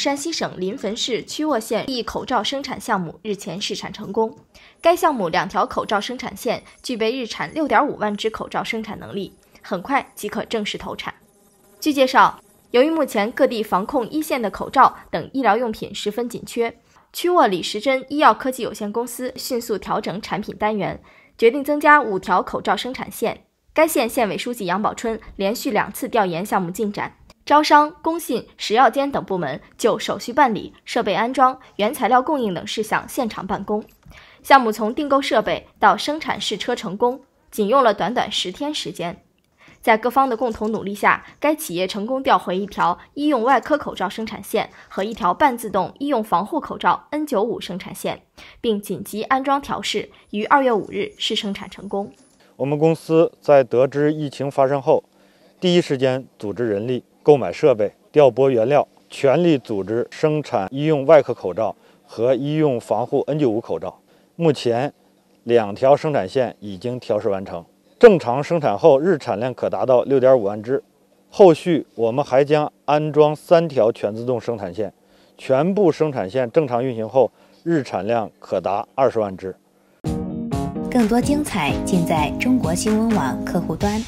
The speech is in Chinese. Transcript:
山西省临汾市曲沃县一口罩生产项目日前试产成功。该项目两条口罩生产线具备日产六点五万只口罩生产能力，很快即可正式投产。据介绍，由于目前各地防控一线的口罩等医疗用品十分紧缺，曲沃李时珍医药科技有限公司迅速调整产品单元，决定增加五条口罩生产线。该县县委书记杨宝春连续两次调研项目进展。招商、工信、食药监等部门就手续办理、设备安装、原材料供应等事项现场办公。项目从订购设备到生产试车成功，仅用了短短十天时间。在各方的共同努力下，该企业成功调回一条医用外科口罩生产线和一条半自动医用防护口罩 N 九五生产线，并紧急安装调试，于二月五日试生产成功。我们公司在得知疫情发生后，第一时间组织人力。购买设备、调拨原料，全力组织生产医用外科口罩和医用防护 N95 口罩。目前，两条生产线已经调试完成，正常生产后日产量可达到6.5万只。后续我们还将安装三条全自动生产线，全部生产线正常运行后，日产量可达20万只。更多精彩尽在中国新闻网客户端。